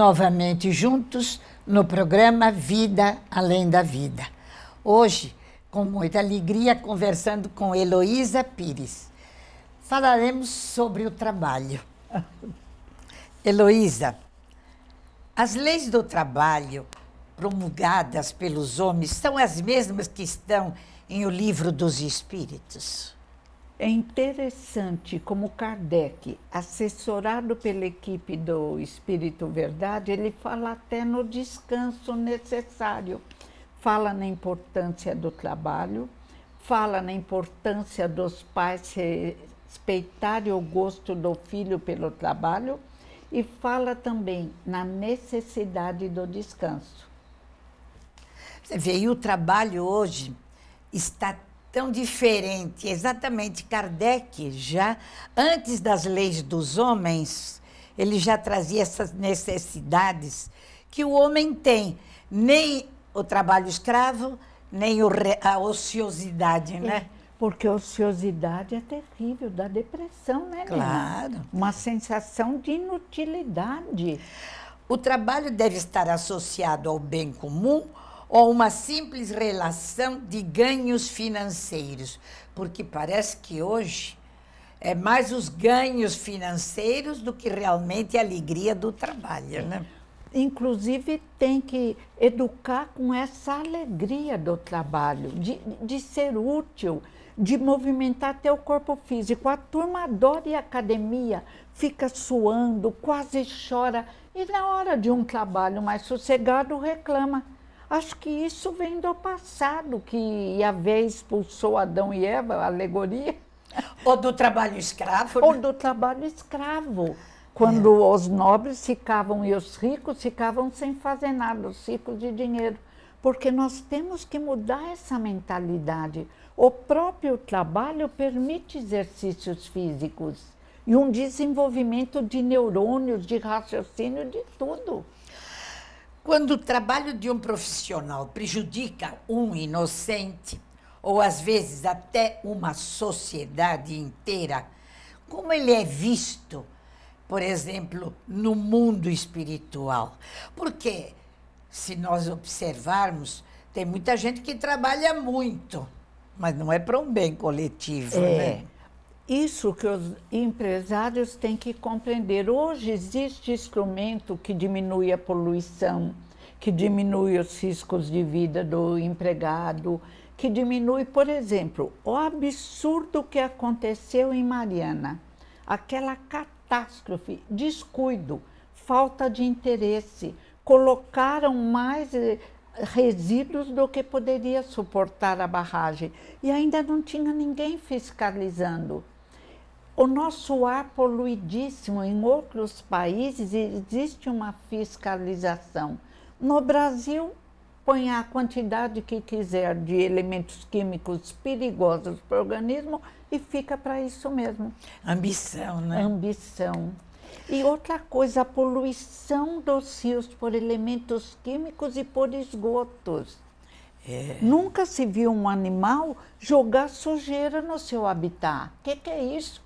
novamente juntos no programa Vida Além da Vida. Hoje, com muita alegria, conversando com Heloísa Pires. Falaremos sobre o trabalho. Heloísa, as leis do trabalho promulgadas pelos homens são as mesmas que estão em O Livro dos Espíritos? É interessante como Kardec, assessorado pela equipe do Espírito Verdade, ele fala até no descanso necessário. Fala na importância do trabalho, fala na importância dos pais respeitarem o gosto do filho pelo trabalho e fala também na necessidade do descanso. Você vê, e o trabalho hoje está tão diferente. Exatamente, Kardec já, antes das leis dos homens, ele já trazia essas necessidades que o homem tem, nem o trabalho escravo, nem a ociosidade, né? é, né? Porque a ociosidade é terrível, dá depressão, né? Claro. Uma sensação de inutilidade. O trabalho deve estar associado ao bem comum ou uma simples relação de ganhos financeiros, porque parece que hoje é mais os ganhos financeiros do que realmente a alegria do trabalho, né? Inclusive tem que educar com essa alegria do trabalho, de, de ser útil, de movimentar teu corpo físico. A turma adora à academia, fica suando, quase chora. E na hora de um trabalho mais sossegado, reclama. Acho que isso vem do passado, que Yahvé expulsou Adão e Eva, alegoria. Ou do trabalho escravo. Né? Ou do trabalho escravo. Quando é. os nobres ficavam e os ricos ficavam sem fazer nada, os ricos de dinheiro. Porque nós temos que mudar essa mentalidade. O próprio trabalho permite exercícios físicos e um desenvolvimento de neurônios, de raciocínio, de tudo. Quando o trabalho de um profissional prejudica um inocente, ou às vezes até uma sociedade inteira, como ele é visto, por exemplo, no mundo espiritual? Porque, se nós observarmos, tem muita gente que trabalha muito, mas não é para um bem coletivo, é. né? isso que os empresários têm que compreender. Hoje existe instrumento que diminui a poluição, que diminui os riscos de vida do empregado, que diminui, por exemplo, o absurdo que aconteceu em Mariana, aquela catástrofe, descuido, falta de interesse, colocaram mais eh, resíduos do que poderia suportar a barragem e ainda não tinha ninguém fiscalizando. O nosso ar poluidíssimo, em outros países existe uma fiscalização. No Brasil, põe a quantidade que quiser de elementos químicos perigosos para o organismo e fica para isso mesmo. Ambição, né? Ambição. E outra coisa, a poluição dos rios por elementos químicos e por esgotos. É. Nunca se viu um animal jogar sujeira no seu habitat. O que, que é isso?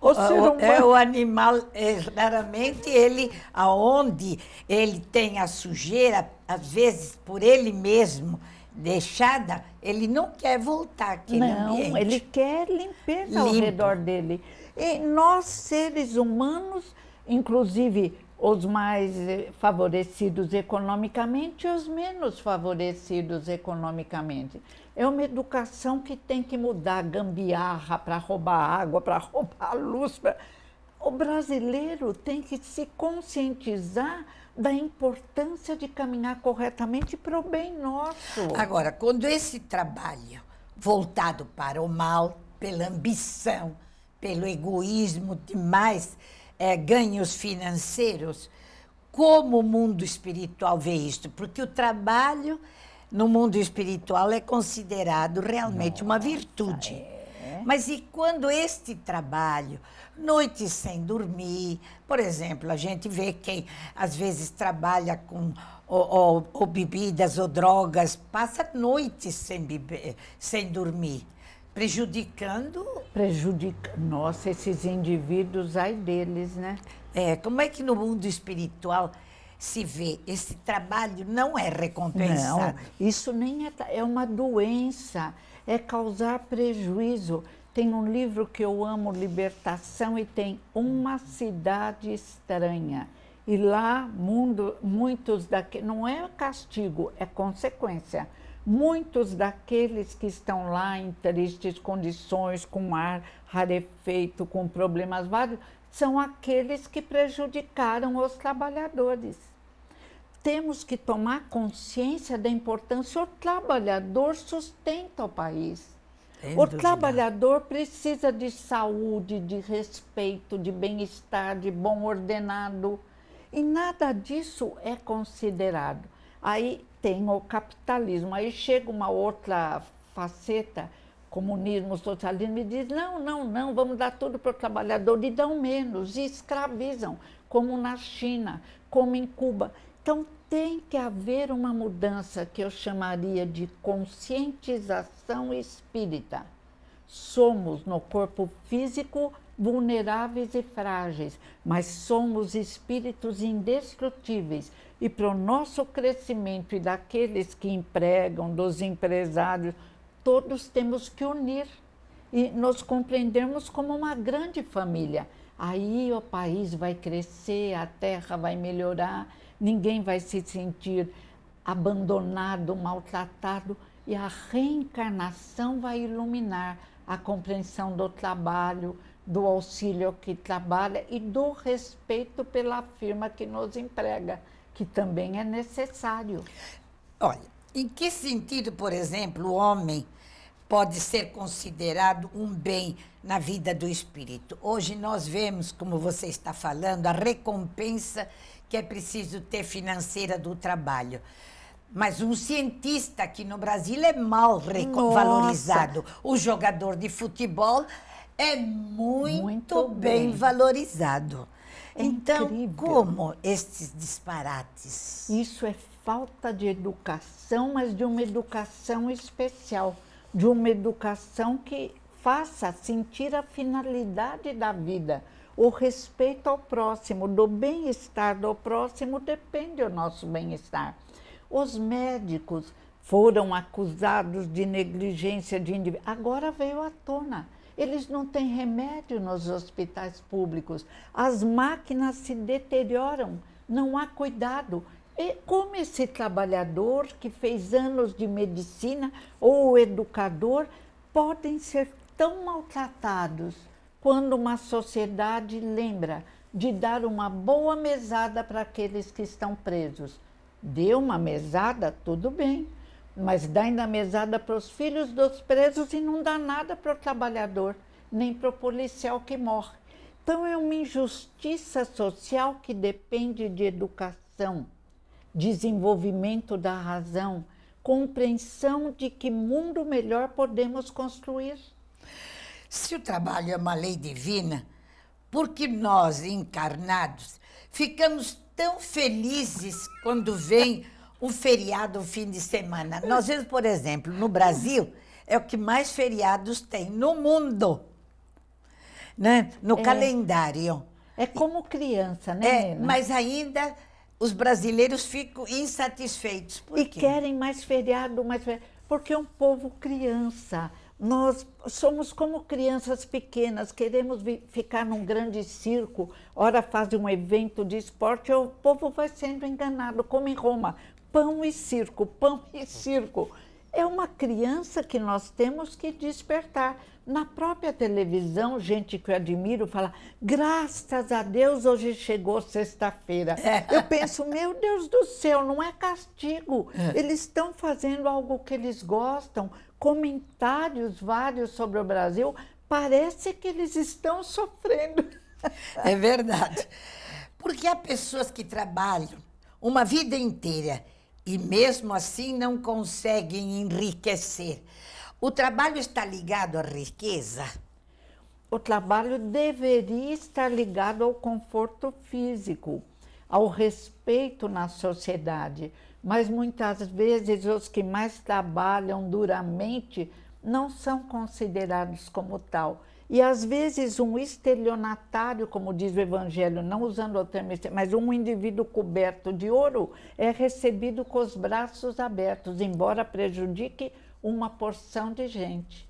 O, o, é, o animal, é, raramente ele, aonde ele tem a sujeira, às vezes por ele mesmo deixada, ele não quer voltar aqui Não, ambiente. ele quer limpeza Limpo. ao redor dele. E nós, seres humanos, inclusive os mais eh, favorecidos economicamente e os menos favorecidos economicamente. É uma educação que tem que mudar gambiarra para roubar água, para roubar luz. Pra... O brasileiro tem que se conscientizar da importância de caminhar corretamente para o bem nosso. Agora, quando esse trabalho voltado para o mal, pela ambição, pelo egoísmo demais, é, ganhos financeiros, como o mundo espiritual vê isto? Porque o trabalho no mundo espiritual é considerado realmente Nossa, uma virtude. É? Mas e quando este trabalho, noites sem dormir, por exemplo, a gente vê quem às vezes trabalha com ou, ou, ou bebidas ou drogas, passa noites sem, sem dormir. Prejudicando? Prejudica. Nossa, esses indivíduos, ai deles, né? É, como é que no mundo espiritual se vê, esse trabalho não é recompensado. Não, isso nem é, é uma doença, é causar prejuízo. Tem um livro que eu amo, Libertação, e tem Uma Cidade Estranha. E lá, mundo, muitos daqueles. Não é castigo, é consequência. Muitos daqueles que estão lá em tristes condições, com ar rarefeito, com problemas vários, são aqueles que prejudicaram os trabalhadores. Temos que tomar consciência da importância. O trabalhador sustenta o país. Sem o dúvida. trabalhador precisa de saúde, de respeito, de bem-estar, de bom ordenado. E nada disso é considerado. Aí tem o capitalismo. Aí chega uma outra faceta comunismo, socialismo, e diz, não, não, não, vamos dar tudo para o trabalhador, e dão menos, e escravizam, como na China, como em Cuba. Então, tem que haver uma mudança que eu chamaria de conscientização espírita. Somos, no corpo físico, vulneráveis e frágeis, mas somos espíritos indestrutíveis. E para o nosso crescimento e daqueles que empregam, dos empresários, todos temos que unir e nos compreendermos como uma grande família. Aí o país vai crescer, a terra vai melhorar, ninguém vai se sentir abandonado, maltratado e a reencarnação vai iluminar a compreensão do trabalho, do auxílio que trabalha e do respeito pela firma que nos emprega, que também é necessário. Olha, em que sentido, por exemplo, o homem pode ser considerado um bem na vida do espírito? Hoje nós vemos, como você está falando, a recompensa que é preciso ter financeira do trabalho. Mas um cientista aqui no Brasil é mal valorizado. O jogador de futebol é muito, muito bem. bem valorizado. É então, incrível. como estes disparates? Isso é falta de educação, mas de uma educação especial, de uma educação que faça sentir a finalidade da vida. O respeito ao próximo, do bem-estar do próximo depende o nosso bem-estar. Os médicos foram acusados de negligência de indivíduo. Agora veio à tona. Eles não têm remédio nos hospitais públicos. As máquinas se deterioram, não há cuidado. E como esse trabalhador que fez anos de medicina ou educador podem ser tão maltratados quando uma sociedade lembra de dar uma boa mesada para aqueles que estão presos? Deu uma mesada, tudo bem, mas dá ainda mesada para os filhos dos presos e não dá nada para o trabalhador, nem para o policial que morre. Então é uma injustiça social que depende de educação desenvolvimento da razão, compreensão de que mundo melhor podemos construir. Se o trabalho é uma lei divina, por que nós, encarnados, ficamos tão felizes quando vem um feriado, um fim de semana? Nós vemos, por exemplo, no Brasil, é o que mais feriados tem no mundo, né? no é, calendário. É como criança, né? É, mas ainda os brasileiros ficam insatisfeitos. Por e quê? querem mais feriado, mais feriado. Porque é um povo criança. Nós somos como crianças pequenas, queremos ficar num grande circo, ora fazem um evento de esporte, o povo vai sendo enganado, como em Roma. Pão e circo, pão e circo é uma criança que nós temos que despertar. Na própria televisão, gente que eu admiro fala: graças a Deus hoje chegou sexta-feira. É. Eu penso, meu Deus do céu, não é castigo. É. Eles estão fazendo algo que eles gostam. Comentários vários sobre o Brasil. Parece que eles estão sofrendo. É verdade. Porque há pessoas que trabalham uma vida inteira e mesmo assim não conseguem enriquecer. O trabalho está ligado à riqueza? O trabalho deveria estar ligado ao conforto físico, ao respeito na sociedade, mas muitas vezes os que mais trabalham duramente não são considerados como tal e às vezes um estelionatário, como diz o Evangelho, não usando o termo, mas um indivíduo coberto de ouro é recebido com os braços abertos, embora prejudique uma porção de gente.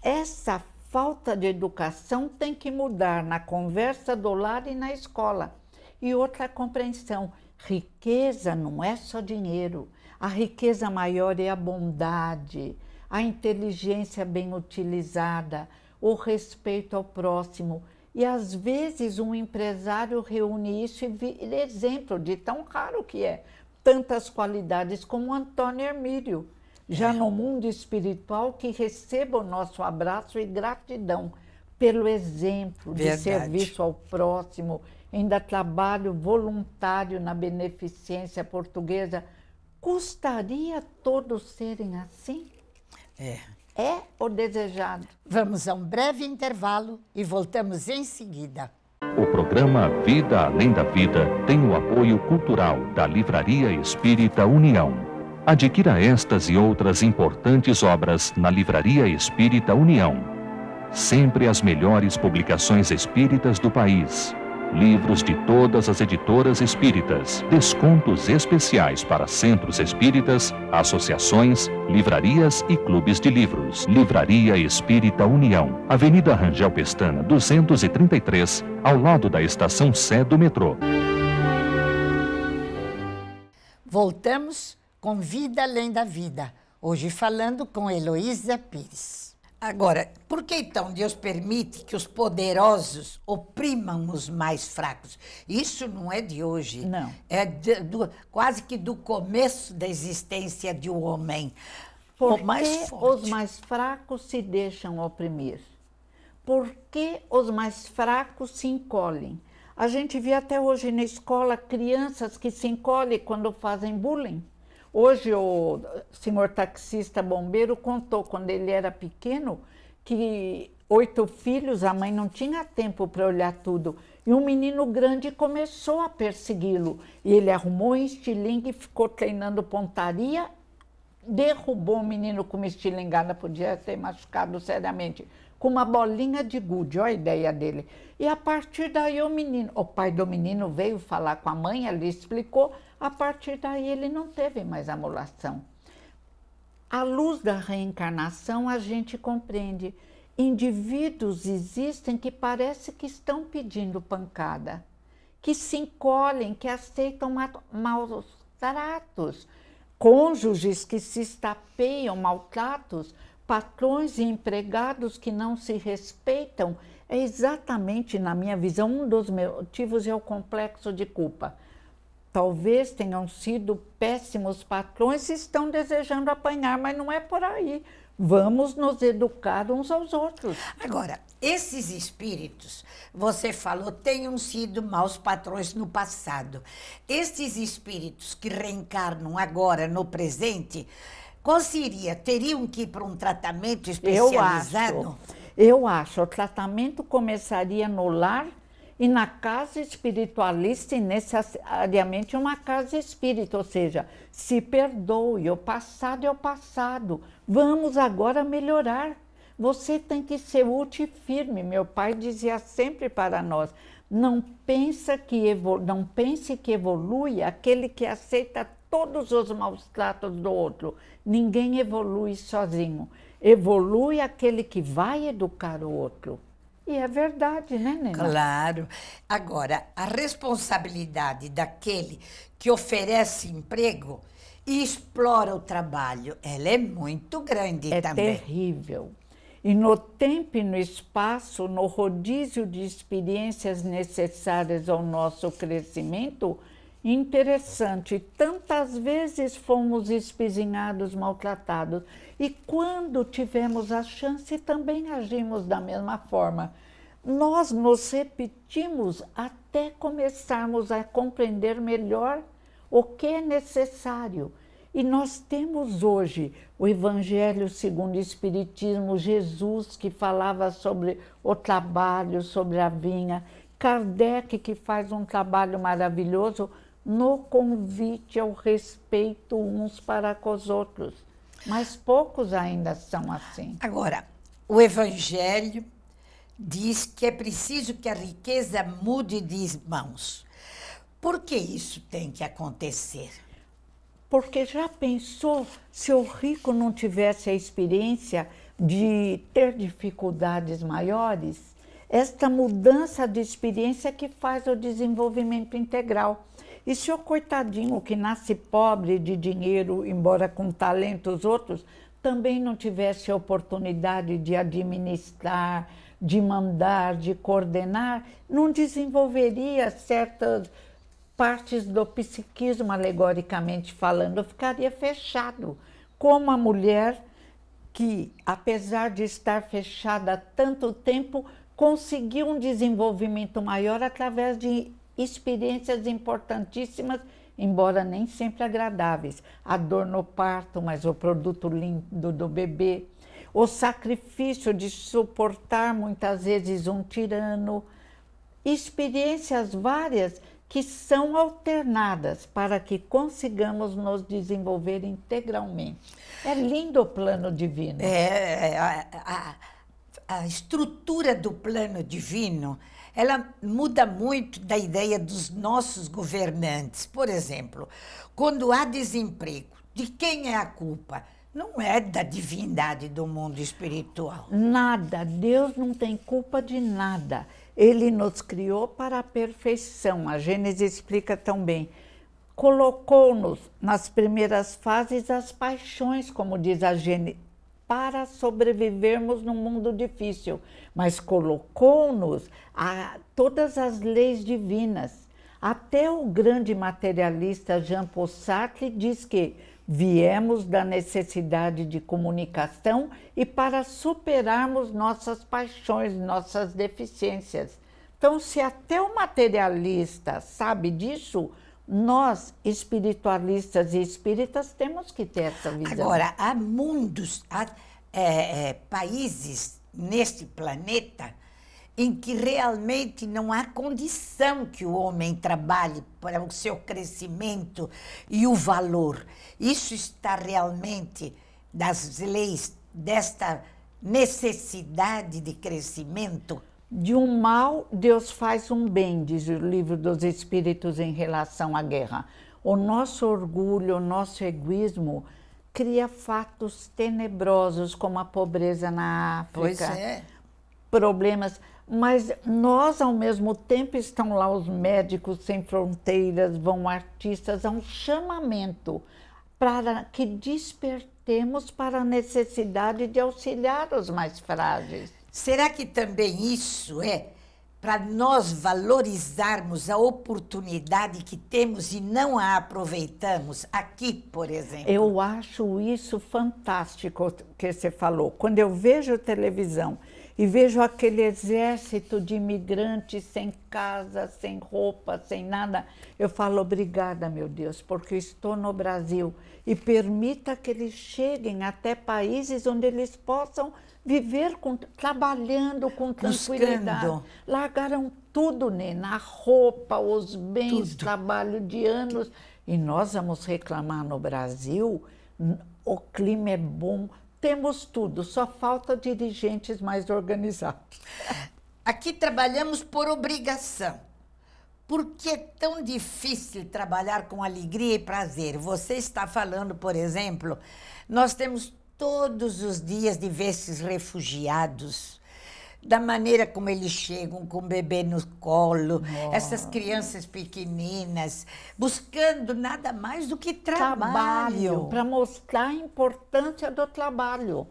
Essa falta de educação tem que mudar na conversa do lar e na escola. E outra compreensão: riqueza não é só dinheiro. A riqueza maior é a bondade, a inteligência bem utilizada o respeito ao próximo. E às vezes um empresário reúne isso e vira é exemplo de tão raro que é. Tantas qualidades como Antônio Hermílio, já é. no mundo espiritual, que receba o nosso abraço e gratidão pelo exemplo Verdade. de serviço ao próximo. Ainda trabalho voluntário na beneficência portuguesa. Custaria todos serem assim? É é o desejado. Vamos a um breve intervalo e voltamos em seguida. O programa Vida Além da Vida tem o apoio cultural da Livraria Espírita União. Adquira estas e outras importantes obras na Livraria Espírita União. Sempre as melhores publicações espíritas do país livros de todas as editoras espíritas, descontos especiais para centros espíritas, associações, livrarias e clubes de livros. Livraria Espírita União, Avenida Rangel Pestana, 233, ao lado da estação Sé do metrô. Voltamos com Vida Além da Vida, hoje falando com Heloísa Pires. Agora, por que então Deus permite que os poderosos oprimam os mais fracos? Isso não é de hoje. Não. É de, do, quase que do começo da existência de um homem. Por mais que os mais fracos se deixam oprimir? Por que os mais fracos se encolhem? A gente vê até hoje na escola crianças que se encolhem quando fazem bullying. Hoje o senhor taxista bombeiro contou quando ele era pequeno que oito filhos, a mãe não tinha tempo para olhar tudo. E um menino grande começou a persegui-lo. E ele arrumou um estilingue e ficou treinando pontaria derrubou um menino com uma estilingada, podia ter machucado seriamente, com uma bolinha de gude, olha a ideia dele. E a partir daí o menino, o pai do menino veio falar com a mãe, ele explicou, a partir daí ele não teve mais amolação. À luz da reencarnação, a gente compreende. Indivíduos existem que parece que estão pedindo pancada, que se encolhem, que aceitam maus tratos, cônjuges que se estapeiam, maltratos, patrões e empregados que não se respeitam. É exatamente, na minha visão, um dos motivos é o complexo de culpa. Talvez tenham sido péssimos patrões e estão desejando apanhar, mas não é por aí. Vamos nos educar uns aos outros. Agora, esses espíritos, você falou, tenham sido maus patrões no passado. Estes espíritos que reencarnam agora no presente, qual seria? Teriam que ir para um tratamento especializado? Eu acho. Eu acho. O tratamento começaria no lar e na casa espiritualista, e necessariamente uma casa espírita, ou seja, se perdoe, o passado é o passado, vamos agora melhorar. Você tem que ser útil e firme. Meu pai dizia sempre para nós: não pensa que não pense que evolui aquele que aceita todos os maus tratos do outro. Ninguém evolui sozinho. Evolui aquele que vai educar o outro. E é verdade, né, Nena? Claro. Agora, a responsabilidade daquele que oferece emprego e explora o trabalho, ela é muito grande é também. É terrível. E no tempo e no espaço, no rodízio de experiências necessárias ao nosso crescimento, Interessante, tantas vezes fomos espizinhados, maltratados, e quando tivemos a chance também agimos da mesma forma. Nós nos repetimos até começarmos a compreender melhor o que é necessário. E nós temos hoje o Evangelho segundo o Espiritismo, Jesus que falava sobre o trabalho, sobre a vinha, Kardec que faz um trabalho maravilhoso no convite ao respeito uns para com os outros. Mas poucos ainda são assim. Agora, o Evangelho diz que é preciso que a riqueza mude de mãos. Por que isso tem que acontecer? Porque já pensou se o rico não tivesse a experiência de ter dificuldades maiores? Esta mudança de experiência que faz o desenvolvimento integral. E se o coitadinho que nasce pobre de dinheiro, embora com talentos outros, também não tivesse a oportunidade de administrar, de mandar, de coordenar, não desenvolveria certas partes do psiquismo, alegoricamente falando, ficaria fechado. Como a mulher que, apesar de estar fechada há tanto tempo, conseguiu um desenvolvimento maior através de experiências importantíssimas, embora nem sempre agradáveis. A dor no parto, mas o produto lindo do bebê, o sacrifício de suportar muitas vezes um tirano, experiências várias que são alternadas para que consigamos nos desenvolver integralmente. É lindo o plano divino. É, é a, a, a estrutura do plano divino ela muda muito da ideia dos nossos governantes. Por exemplo, quando há desemprego, de quem é a culpa? Não é da divindade do mundo espiritual. Nada. Deus não tem culpa de nada. Ele nos criou para a perfeição. A Gênesis explica tão bem. Colocou-nos nas primeiras fases as paixões, como diz a Gênesis para sobrevivermos num mundo difícil, mas colocou-nos a todas as leis divinas. Até o grande materialista Jean Paul Sartre diz que viemos da necessidade de comunicação e para superarmos nossas paixões, nossas deficiências. Então, se até o materialista sabe disso, nós, espiritualistas e espíritas, temos que ter essa visão. Agora, há mundos, há é, é, países neste planeta em que realmente não há condição que o homem trabalhe para o seu crescimento e o valor. Isso está realmente das leis desta necessidade de crescimento de um mal, Deus faz um bem, diz o livro dos Espíritos em relação à guerra. O nosso orgulho, o nosso egoísmo cria fatos tenebrosos, como a pobreza na África. Pois é. Problemas. Mas nós, ao mesmo tempo, estão lá os médicos sem fronteiras, vão artistas, há é um chamamento para que despertemos para a necessidade de auxiliar os mais frágeis. Será que também isso é para nós valorizarmos a oportunidade que temos e não a aproveitamos aqui, por exemplo? Eu acho isso fantástico que você falou. Quando eu vejo televisão e vejo aquele exército de imigrantes sem casa, sem roupa, sem nada, eu falo obrigada, meu Deus, porque estou no Brasil e permita que eles cheguem até países onde eles possam viver com, trabalhando com tranquilidade. Buscando. Largaram tudo, Nena, a roupa, os bens, tudo. trabalho de anos. E nós vamos reclamar no Brasil, o clima é bom, temos tudo, só falta dirigentes mais organizados. Aqui trabalhamos por obrigação. Por que é tão difícil trabalhar com alegria e prazer? Você está falando, por exemplo, nós temos todos os dias de ver esses refugiados, da maneira como eles chegam com o bebê no colo, essas crianças pequeninas, buscando nada mais do que trabalho. Para mostrar a importância do trabalho.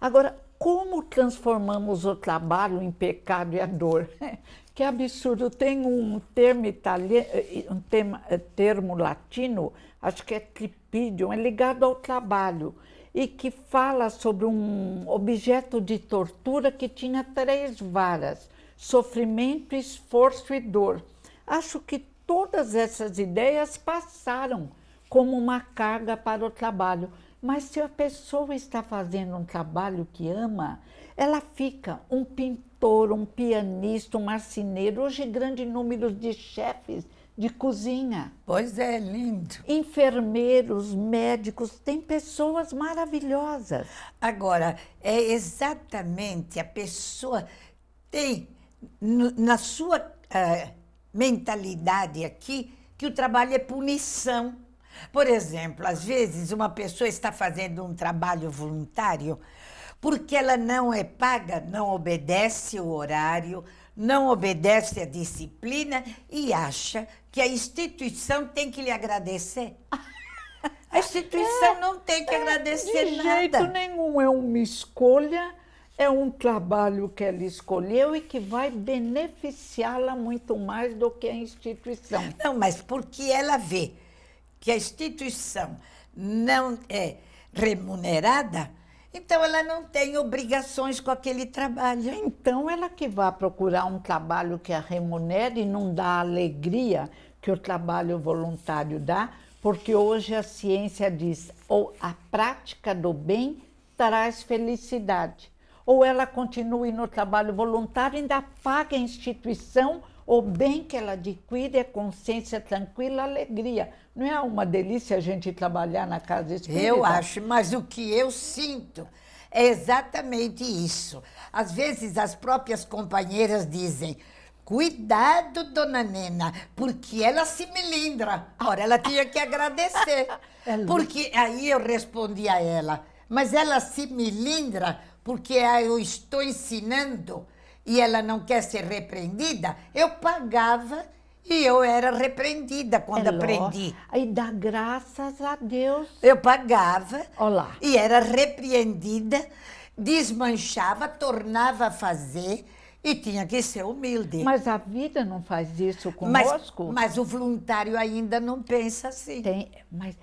Agora, como transformamos o trabalho em pecado e a dor? Que absurdo! Tem um termo italiano, um termo, termo latino, acho que é tripidium, é ligado ao trabalho e que fala sobre um objeto de tortura que tinha três varas: sofrimento, esforço e dor. Acho que todas essas ideias passaram como uma carga para o trabalho. Mas se a pessoa está fazendo um trabalho que ama, ela fica um pintor, um pianista, um marceneiro, hoje grande número de chefes de cozinha. Pois é, lindo. Enfermeiros, médicos, tem pessoas maravilhosas. Agora, é exatamente a pessoa tem na sua uh, mentalidade aqui que o trabalho é punição. Por exemplo, às vezes uma pessoa está fazendo um trabalho voluntário porque ela não é paga, não obedece o horário, não obedece à disciplina e acha que a instituição tem que lhe agradecer. A instituição é, não tem que é, agradecer de nada. De jeito nenhum, é uma escolha, é um trabalho que ela escolheu e que vai beneficiá-la muito mais do que a instituição. Não, mas porque ela vê que a instituição não é remunerada, então ela não tem obrigações com aquele trabalho. Então ela que vai procurar um trabalho que a remunere e não dá a alegria que o trabalho voluntário dá, porque hoje a ciência diz ou a prática do bem traz felicidade, ou ela continue no trabalho voluntário e ainda paga a instituição o bem que ela adquire é consciência tranquila, alegria. Não é uma delícia a gente trabalhar na casa espírita? Eu acho, mas o que eu sinto é exatamente isso. Às vezes as próprias companheiras dizem. Cuidado, dona Nena, porque ela se melindra. Ora, ela tinha que agradecer. É porque aí eu respondi a ela, mas ela se melindra porque eu estou ensinando e ela não quer ser repreendida, eu pagava e eu era repreendida quando é aprendi. E dá graças a Deus. Eu pagava Olá. e era repreendida, desmanchava, tornava a fazer e tinha que ser humilde. Mas a vida não faz isso conosco. Mas, mas o voluntário ainda não pensa assim. Tem, mas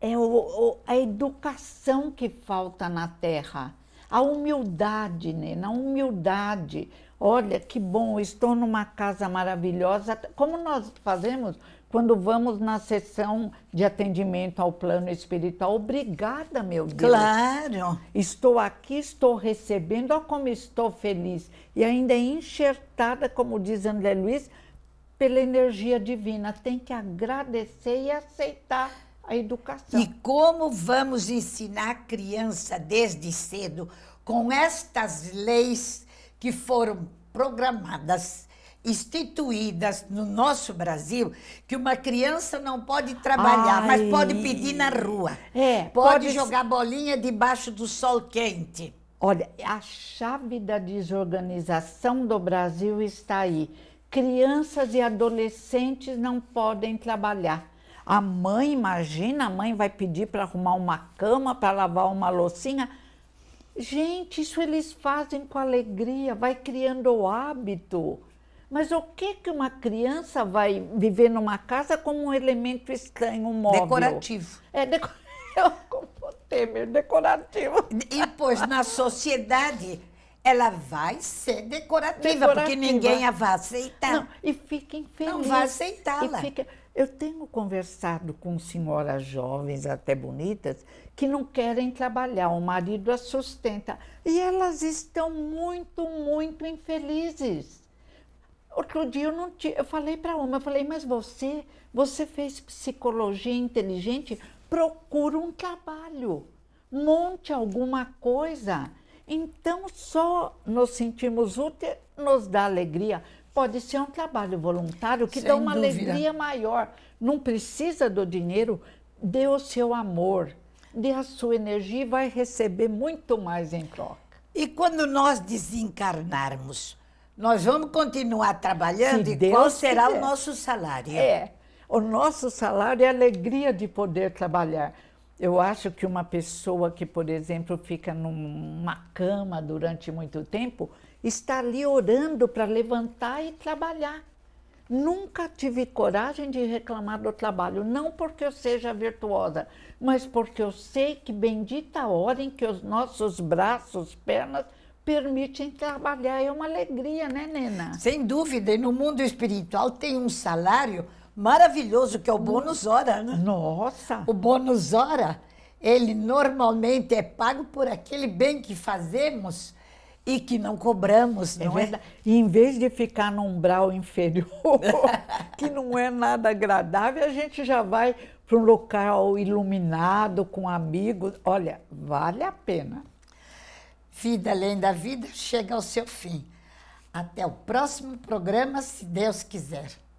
é o, o, a educação que falta na terra a humildade, Nena, a humildade. Olha que bom, estou numa casa maravilhosa. Como nós fazemos quando vamos na sessão de atendimento ao plano espiritual? Obrigada, meu Deus. Claro. Estou aqui, estou recebendo, olha como estou feliz. E ainda é enxertada, como diz André Luiz, pela energia divina. Tem que agradecer e aceitar a educação. E como vamos ensinar a criança desde cedo com estas leis que foram programadas, instituídas no nosso Brasil, que uma criança não pode trabalhar, Ai. mas pode pedir na rua. É, pode, pode jogar bolinha debaixo do sol quente. Olha, a chave da desorganização do Brasil está aí. Crianças e adolescentes não podem trabalhar. A mãe, imagina, a mãe vai pedir para arrumar uma cama, para lavar uma loucinha. Gente, isso eles fazem com alegria, vai criando o hábito. Mas o que que uma criança vai viver numa casa como um elemento estranho, um móvel? Decorativo. É decorativo. Como Temer, decorativo. E pois na sociedade ela vai ser decorativa, decorativa. porque ninguém a vai aceitar. Não, e fica infeliz Não vai aceitá-la. Fica... Eu tenho conversado com senhoras jovens, até bonitas, que não querem trabalhar, o marido as sustenta. E elas estão muito, muito infelizes. Outro dia eu não tinha, eu falei para uma, eu falei, mas você, você fez psicologia inteligente, procura um trabalho, monte alguma coisa então, só nos sentimos úteis nos dá alegria. Pode ser um trabalho voluntário que Sem dá uma dúvida. alegria maior. Não precisa do dinheiro, dê o seu amor, dê a sua energia e vai receber muito mais em troca. E quando nós desencarnarmos, nós vamos continuar trabalhando Se e Deus qual será quiser. o nosso salário? É, o nosso salário é a alegria de poder trabalhar. Eu acho que uma pessoa que, por exemplo, fica numa cama durante muito tempo, está ali orando para levantar e trabalhar. Nunca tive coragem de reclamar do trabalho, não porque eu seja virtuosa, mas porque eu sei que bendita a hora em que os nossos braços, pernas permitem trabalhar. É uma alegria, né, Nena? Sem dúvida, e no mundo espiritual tem um salário maravilhoso que é o hum. bônus hora, né? Nossa! O bônus hora, ele normalmente é pago por aquele bem que fazemos e que não cobramos, é não é? É? E em vez de ficar num umbral inferior, que não é nada agradável, a gente já vai para um local iluminado, com amigos. Olha, vale a pena. Vida além da vida chega ao seu fim. Até o próximo programa, se Deus quiser.